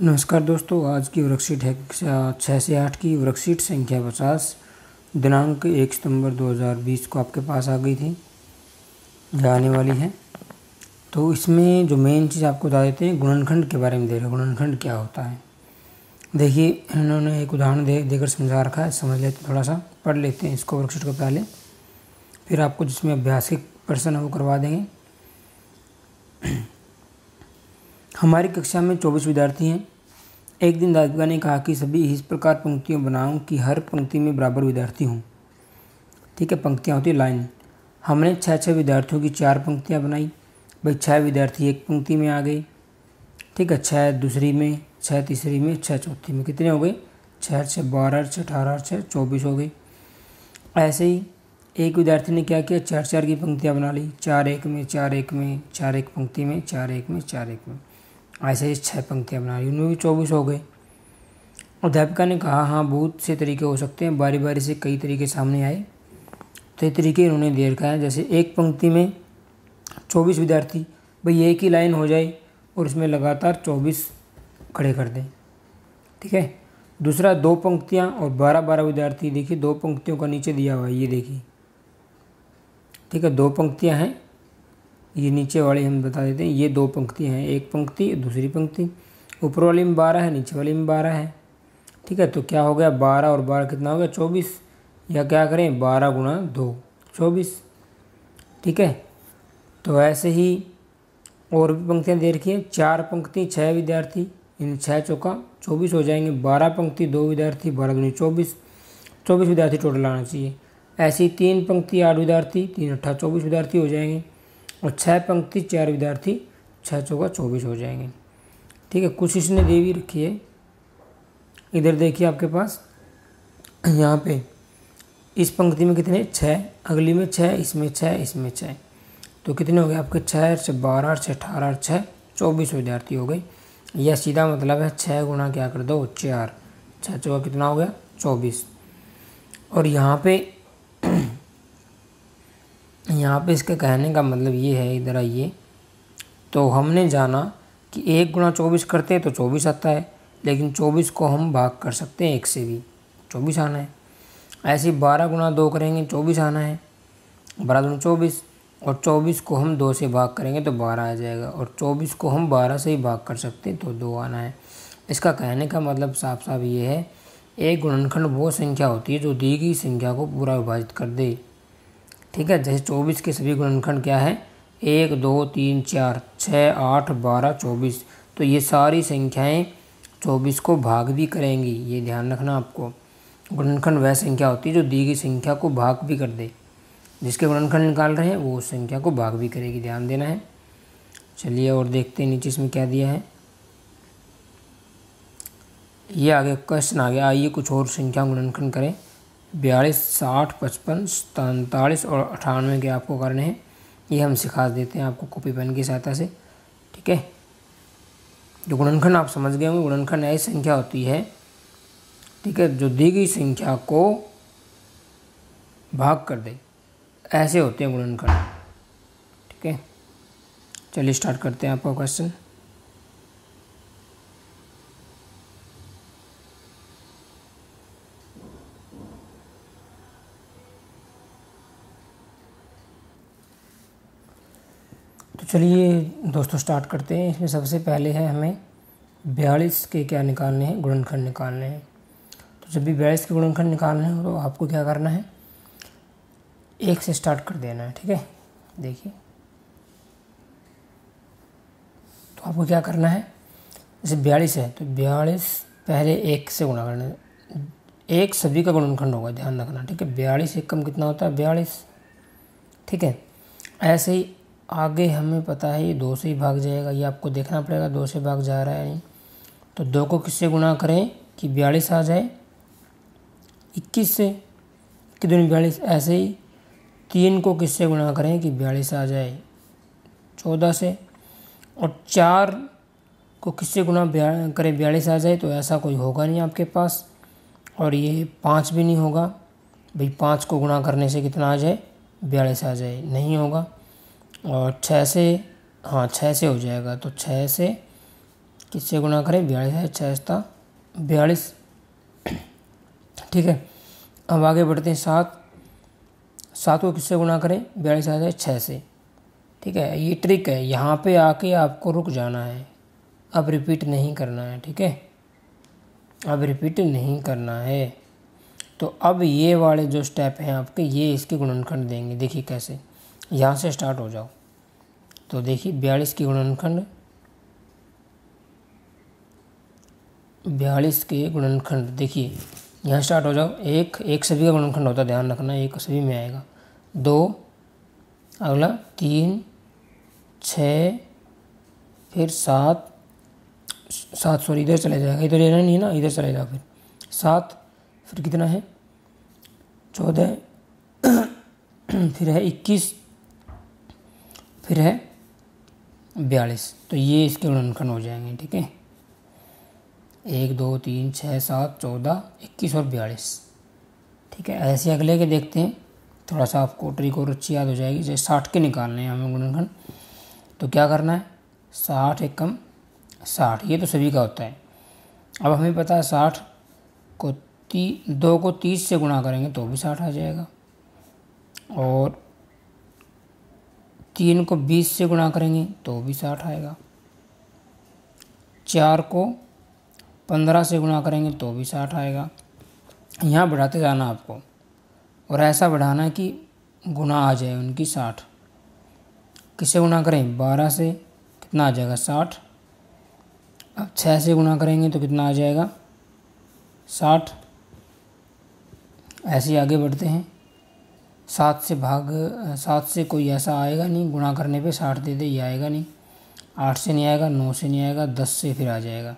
नमस्कार दोस्तों आज की वर्कशीट है छः से आठ की वर्कशीट संख्या पचास दिनांक एक सितंबर 2020 को आपके पास आ गई थी आने वाली है तो इसमें जो मेन चीज़ आपको बता देते हैं गुणनखंड के बारे में दे रहे गुणनखंड क्या होता है देखिए इन्होंने एक उदाहरण दे देकर समझा रखा है समझ लेते थोड़ा सा पढ़ लेते हैं इसको वर्कशीट को पहले फिर आपको जिसमें अभ्यासिक प्रश्न है वो करवा देंगे हमारी कक्षा में चौबीस विद्यार्थी हैं एक दिन दादगा ने कहा कि सभी इस प्रकार पंक्तियों बनाऊं कि हर पंक्ति में बराबर विद्यार्थी हों ठीक है पंक्तियाँ होती लाइन हमने छः छः विद्यार्थियों की चार पंक्तियाँ बनाई भाई छः विद्यार्थी एक पंक्ति में आ गए ठीक है छः दूसरी में छः तीसरी में छः चौथी में कितने हो गए छः छः बारह छः अठारह छः चौबीस हो गए ऐसे ही एक विद्यार्थी ने क्या किया चार चार की पंक्तियाँ बना ली चार एक में चार एक में चार एक पंक्ति में चार एक में चार एक में ऐसे ही छः पंक्तियाँ बना रही उनमें भी चौबीस हो गई अध्यापिका ने कहा हाँ बहुत से तरीके हो सकते हैं बारी बारी से कई तरीके सामने आए तो ये तरीके इन्होंने दे रखा है जैसे एक पंक्ति में चौबीस विद्यार्थी भाई एक ही लाइन हो जाए और इसमें लगातार चौबीस खड़े कर दें ठीक है दूसरा दो पंक्तियाँ और बारह बारह विद्यार्थी देखिए दो पंक्तियों का नीचे दिया हुआ है ये देखिए ठीक है दो पंक्तियाँ हैं ये नीचे वाली हम बता देते हैं ये दो पंक्तियाँ हैं एक पंक्ति दूसरी पंक्ति ऊपर वाली में बारह है नीचे वाली में बारह है ठीक है तो क्या हो गया बारह और बारह कितना हो गया चौबीस या क्या करें बारह गुणा दो चौबीस ठीक है तो ऐसे ही और भी पंक्तियाँ दे रखी हैं चार पंक्ति छः विद्यार्थी इन छः चौका चौबीस हो जाएंगे बारह पंक्ति दो विद्यार्थी बारह दूनी चौबीस चौबीस विद्यार्थी टोटल आना चाहिए ऐसी तीन पंक्ति आठ विद्यार्थी तीन अट्ठा चौबीस विद्यार्थी हो जाएंगे और छः पंक्ति चार विद्यार्थी छः चौका चौबीस हो जाएंगे ठीक है कुछ इसने देवी रखी है इधर देखिए आपके पास यहाँ पे इस पंक्ति में कितने छः अगली में छः इसमें छः इसमें छः तो कितने हो गए आपके छः से बारह से अठारह छः चौबीस विद्यार्थी हो गए यह सीधा मतलब है छः गुणा क्या कर दो चार छः चौका कितना हो गया चौबीस और यहाँ पे यहाँ पे इसके कहने का मतलब ये है इधर आइए तो हमने जाना कि एक गुणा चौबीस करते हैं तो चौबीस आता है लेकिन चौबीस को हम भाग कर सकते हैं एक से भी चौबीस आना है ऐसे ही बारह गुणा दो करेंगे चौबीस आना है बारह दून चौबीस और चौबीस को हम दो से भाग करेंगे तो बारह आ जाएगा और चौबीस को हम बारह से ही भाग कर सकते हैं तो दो आना है इसका कहने का मतलब साफ साफ ये है एक गुणनखंड वो संख्या होती है जो दी गई संख्या को पूरा विभाजित कर दे ठीक है जैसे चौबीस के सभी गुणनखंड क्या है एक दो तीन चार छः आठ बारह चौबीस तो ये सारी संख्याएं चौबीस को भाग भी करेंगी ये ध्यान रखना आपको गुणनखंड वह संख्या होती है जो दी गई संख्या को भाग भी कर दे जिसके गुणनखंड निकाल रहे हैं वो उस संख्या को भाग भी करेगी ध्यान देना है चलिए और देखते हैं नीचे इसमें क्या दिया है ये आगे क्वेश्चन आ गया आइए कुछ और संख्या गुणनखंड करें बयालीस साठ पचपन तैंतालीस और अठानवे के आपको करने हैं ये हम सिखा देते हैं आपको कॉपी पेन की सहायता से ठीक है जो गुणनखंड आप समझ गए होंगे गुणनखंड ऐसी संख्या होती है ठीक है जो दी गई संख्या को भाग कर दे ऐसे होते हैं गुणनखंड ठीक है चलिए स्टार्ट करते हैं आपका क्वेश्चन चलिए दोस्तों स्टार्ट करते हैं इसमें सबसे पहले है हमें बयालीस के क्या निकालने हैं गुणनखंड निकालने हैं तो जब भी बयालीस के गुणनखंड निकालने हैं तो आपको क्या करना है एक से स्टार्ट कर देना है ठीक है देखिए तो आपको क्या करना है जैसे बयालीस है तो बयालीस पहले एक से गुणा करना है एक सभी का गुणनखंड होगा ध्यान रखना ठीक है बयालीस एक कम कितना होता है बयालीस ठीक है ऐसे ही आगे हमें पता है ये दो से ही भाग जाएगा ये आपको देखना पड़ेगा दो से भाग जा रहा है नहीं तो दो को किससे गुणा करें कि बयालीस आ जाए इक्कीस से इक्कीस दूनी बयालीस ऐसे ही तीन को किससे गुणा करें कि बयालीस आ जाए चौदह से और चार को किससे गुणा करें बयालीस आ जाए तो ऐसा कोई होगा नहीं आपके पास और ये पाँच भी नहीं होगा भाई पाँच को गुणा करने से कितना आ जाए बयालीस आ जाए नहीं होगा और छः से हाँ छः से हो जाएगा तो छः से किससे गुणा करें बयालीस है छः सत्ता तो बयालीस ठीक है अब आगे बढ़ते हैं सात सात को किससे गुणा करें बयालीस आ जाए छः से ठीक है ये ट्रिक है यहाँ पे आके आपको रुक जाना है अब रिपीट नहीं करना है ठीक है अब रिपीट नहीं करना है तो अब ये वाले जो स्टेप हैं आपके ये इसके गुणनखंड देंगे देखिए कैसे यहाँ से स्टार्ट हो जाओ तो देखिए बयालीस के गुणनखंड बयालीस के गुणनखंड देखिए यहाँ स्टार्ट हो जाओ एक एक सभी का गुणनखंड होता है ध्यान रखना एक सभी में आएगा दो अगला तीन छः फिर सात सात सॉरी इधर चले जाएगा इधर तो लेना नहीं है ना इधर चले जाओ फिर सात फिर कितना है चौदह फिर है इक्कीस फिर है बयालीस तो ये इसके उड़नखन हो जाएंगे ठीक है एक दो तीन छः सात चौदह इक्कीस और बयालीस ठीक है ऐसे अगले के देखते हैं थोड़ा सा आपको ट्रिक और रुचि याद हो जाएगी जैसे साठ के निकालने हैं हमें गुणनखंड तो क्या करना है साठ एक कम साठ ये तो सभी का होता है अब हमें पता है साठ को ती दो को तीस से गुणा करेंगे तो भी साठ आ जाएगा और तीन को बीस से गुणा करेंगे तो भी साठ आएगा चार को पंद्रह से गुणा करेंगे तो भी साठ आएगा यहाँ बढ़ाते जाना आपको और ऐसा बढ़ाना कि गुना आ जाए उनकी साठ किसे गुणा करें बारह से कितना आ जाएगा साठ अब छः से गुणा करेंगे तो कितना आ जाएगा साठ ऐसे आगे बढ़ते हैं सात से भाग सात से कोई ऐसा आएगा नहीं गुणा करने पे साठ दे दे ये आएगा नहीं आठ से नहीं आएगा नौ से नहीं आएगा दस से फिर आ जाएगा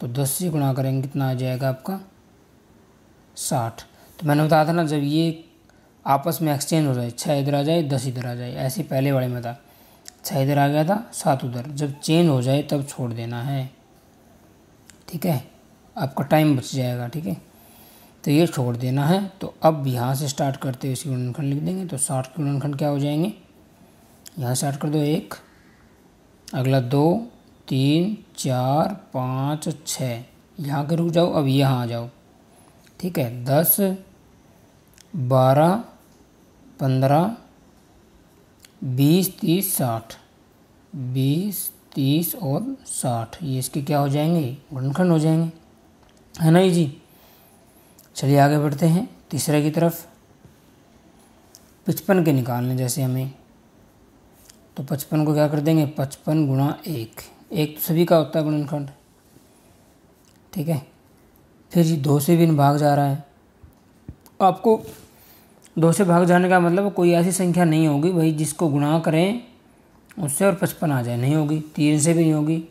तो दस से गुणा करेंगे कितना आ जाएगा आपका साठ तो मैंने बताया था ना जब ये आपस में एक्सचेंज हो जाए छः इधर आ जाए दस इधर आ जाए ऐसे पहले वाले में था छः इधर आ गया था सात उधर जब चेंज हो जाए तब छोड़ देना है ठीक है आपका टाइम बच जाएगा ठीक है तो ये छोड़ देना है तो अब यहाँ से स्टार्ट करते हुए इसकी गुणनखंड लिख देंगे तो साठ के गुणनखंड क्या हो जाएंगे यहाँ स्टार्ट कर दो एक अगला दो तीन चार पाँच छः यहाँ के रुक जाओ अब यहाँ आ जाओ ठीक है दस बारह पंद्रह बीस तीस साठ बीस तीस और साठ ये इसके क्या हो जाएंगे गुणनखंड हो जाएंगे है ना जी चलिए आगे बढ़ते हैं तीसरे की तरफ पचपन के निकालने जैसे हमें तो पचपन को क्या कर देंगे पचपन गुणा एक एक तो सभी का होता है गुणनखंड ठीक है फिर दो से भी भाग जा रहा है आपको दो से भाग जाने का मतलब कोई ऐसी संख्या नहीं होगी भाई जिसको गुणा करें उससे और पचपन आ जाए नहीं होगी तीन से भी नहीं होगी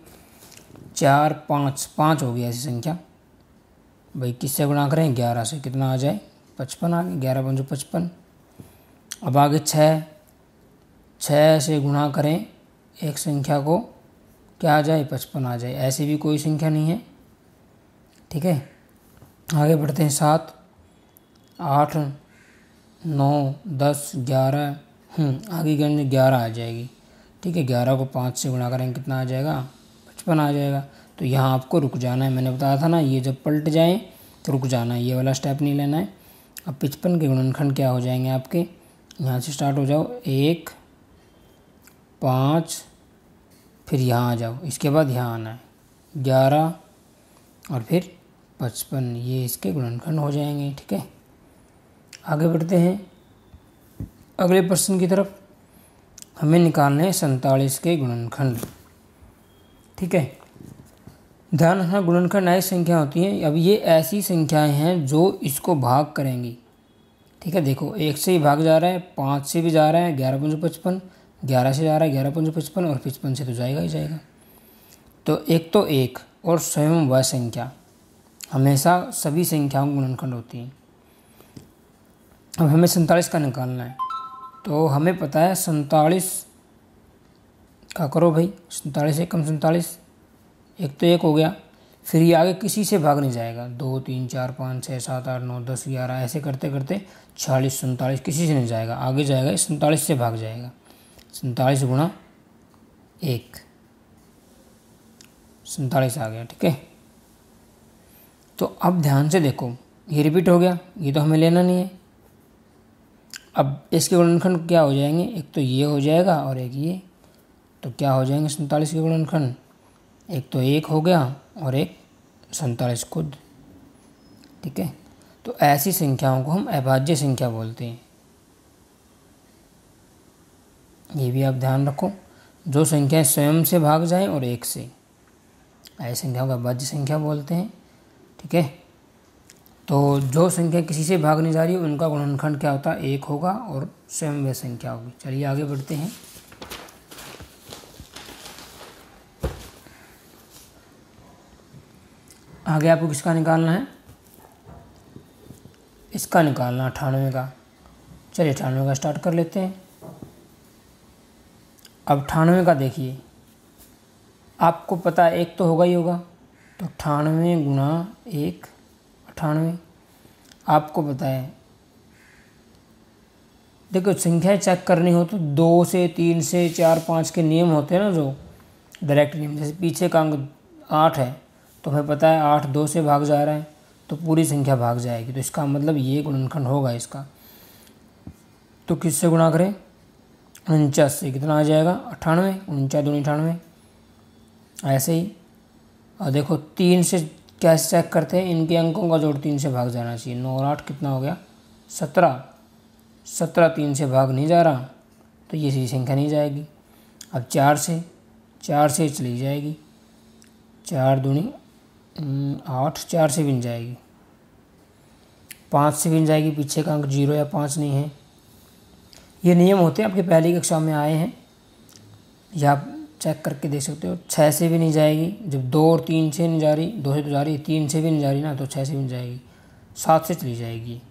चार पाँच पाँच होगी ऐसी संख्या भाई किससे गुणा करें ग्यारह से कितना आ जाए पचपन आ गया ग्यारह पंजो पचपन अब आगे छः छः से गुणा करें एक संख्या को क्या आ जाए पचपन आ जाए ऐसी भी कोई संख्या नहीं है ठीक है आगे बढ़ते हैं सात आठ नौ दस ग्यारह हम्म, आगे गण ग्यारह आ जाएगी ठीक है ग्यारह को पाँच से गुणा करें कितना आ जाएगा पचपन आ जाएगा तो यहाँ आपको रुक जाना है मैंने बताया था ना ये जब पलट जाए तो रुक जाना है ये वाला स्टेप नहीं लेना है अब पिचपन के गुणनखंड क्या हो जाएंगे आपके यहाँ से स्टार्ट हो जाओ एक पाँच फिर यहाँ आ जाओ इसके बाद यहाँ आना है ग्यारह और फिर पचपन ये इसके गुणनखंड हो जाएंगे ठीक है आगे बढ़ते हैं अगले प्रश्न की तरफ हमें निकालने हैं सैंतालीस के गुणनखंड ठीक है ध्यान रखना गुणनखंड न्यायिक संख्या होती हैं अब ये ऐसी संख्याएं हैं जो इसको भाग करेंगी ठीक है देखो एक से ही भाग जा रहा है पाँच से भी जा रहा है ग्यारह पंजो पचपन ग्यारह से जा रहा है ग्यारह पंजो पचपन और पचपन से तो जाएगा ही जाएगा तो एक तो एक और स्वयं वह संख्या हमेशा सभी संख्याओं गुणनखंड होती हैं अब हमें सैंतालीस का निकालना है तो हमें पता है सैंतालीस का करो भाई सैंतालीस एक कम सैंतालीस एक तो एक हो गया फिर ये आगे किसी से भाग नहीं जाएगा दो तीन चार पाँच छः सात आठ नौ दस ग्यारह ऐसे करते करते छियालीस सैंतालीस किसी से नहीं जाएगा आगे जाएगा सैंतालीस से भाग जाएगा सैंतालीस गुणा एक सैंतालीस आ गया ठीक है तो अब ध्यान से देखो ये रिपीट हो गया ये तो हमें लेना नहीं है अब इसके गुणनखंड क्या हो जाएंगे एक तो ये हो जाएगा और एक ये तो क्या हो जाएंगे सैंतालीस के गुणनखंड एक तो एक हो गया और एक सैतालीस खुद ठीक है तो ऐसी संख्याओं को हम अभाज्य संख्या बोलते हैं ये भी आप ध्यान रखो जो संख्याएं स्वयं से भाग जाएं और एक से ऐसी संख्याओं को अभाज्य संख्या बोलते हैं ठीक है तो जो संख्या किसी से भाग नहीं जा रही उनका गुणनखंड क्या होता है एक होगा और स्वयं वह संख्या होगी चलिए आगे बढ़ते हैं आगे आपको किसका निकालना है इसका निकालना अठानवे का चलिए अठानवे का स्टार्ट कर लेते हैं अब अठानवे का देखिए आपको पता है एक तो होगा ही होगा तो अठानवे गुना एक अठानवे आपको पता है देखो संख्याएं चेक करनी हो तो दो से तीन से चार पाँच के नियम होते हैं ना जो डायरेक्ट नियम जैसे पीछे का अंक आठ है तो हमें पता है आठ दो से भाग जा रहा है तो पूरी संख्या भाग जाएगी तो इसका मतलब ये गुणनखंड होगा इसका तो किससे गुणा करें उनचास से कितना आ जाएगा अट्ठानवे उनचास दूनी अठानवे ऐसे ही और देखो तीन से कैसे चेक करते हैं इनके अंकों का जोड़ तीन से भाग जाना चाहिए नौ और आठ कितना हो गया सत्रह सत्रह तीन से भाग नहीं जा रहा तो ये सही संख्या नहीं जाएगी अब चार से चार से चली जाएगी चार दूनी हम्म, आठ चार से बन जाएगी पाँच से बन जाएगी पीछे का अंक जीरो या पाँच नहीं है ये नियम होते हैं आपके पहली कक्षा में आए हैं या आप चेक करके देख सकते हो छः से भी नहीं जाएगी जब दो और तीन से नहीं जा रही दो से तो जा रही तीन से भी नहीं जा रही ना तो छः से भी नहीं जाएगी सात से चली जाएगी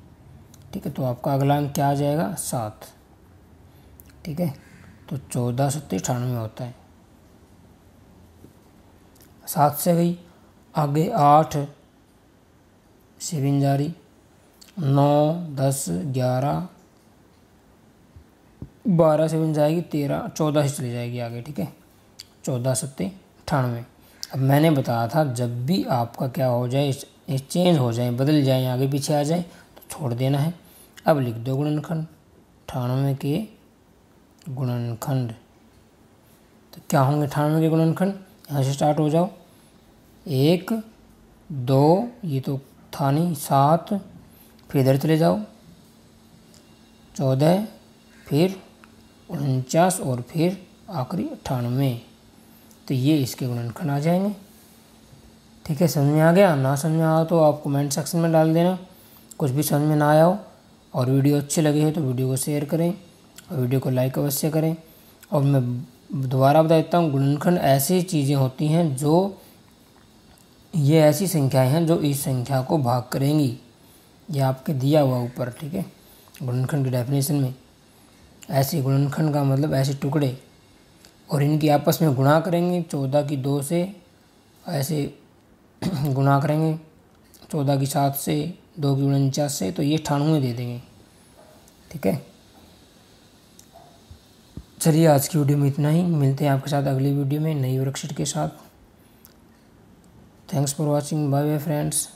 ठीक है तो आपका अगला अंक क्या आ जाएगा सात ठीक है तो चौदह सत्तर अठानवे होता है सात से गई आगे आठ सेविन जारी नौ दस ग्यारह बारह सेवन जाएगी तेरह चौदह से चली जाएगी आगे ठीक है चौदह सत्ते अठानवे अब मैंने बताया था जब भी आपका क्या हो जाए चेंज हो जाए बदल जाए आगे पीछे आ जाए तो छोड़ देना है अब लिख दो गुणनखंड अठानवे के गुणनखंड तो क्या होंगे अठानवे के गुणनखंड यहाँ से स्टार्ट हो जाओ एक दो ये तो था नहीं सात फिर इधर चले जाओ चौदह फिर उनचास और फिर आखिरी अट्ठानवे तो ये इसके गुणनखंड आ जाएंगे ठीक है समझ में आ गया ना समझ में आया तो आप कमेंट सेक्शन में डाल देना कुछ भी समझ में ना आया हो और वीडियो अच्छे लगे हो तो वीडियो को शेयर करें और वीडियो को लाइक अवश्य करें और मैं दोबारा बता देता हूँ गुणनखंड ऐसी चीज़ें होती हैं जो ये ऐसी संख्याएं हैं जो इस संख्या को भाग करेंगी ये आपके दिया हुआ ऊपर ठीक है गुणनखंड की डेफिनेशन में ऐसे गुणनखंड का मतलब ऐसे टुकड़े और इनकी आपस में गुणा करेंगे चौदह की दो से ऐसे गुणा करेंगे चौदह की सात से दो की उनचास से तो ये अठानवे दे देंगे ठीक है चलिए आज की वीडियो में इतना ही मिलते हैं आपके साथ अगली वीडियो में नई वर्कशीट के साथ thanks for watching bye bye friends